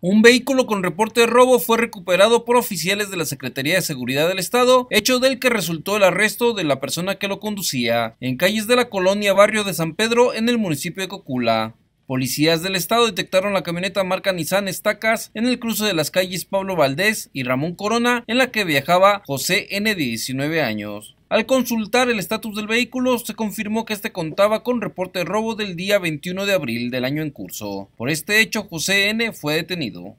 Un vehículo con reporte de robo fue recuperado por oficiales de la Secretaría de Seguridad del Estado, hecho del que resultó el arresto de la persona que lo conducía, en calles de la colonia Barrio de San Pedro en el municipio de Cocula. Policías del estado detectaron la camioneta marca Nissan Estacas en el cruce de las calles Pablo Valdés y Ramón Corona, en la que viajaba José N. de 19 años. Al consultar el estatus del vehículo, se confirmó que este contaba con reporte de robo del día 21 de abril del año en curso. Por este hecho, José N. fue detenido.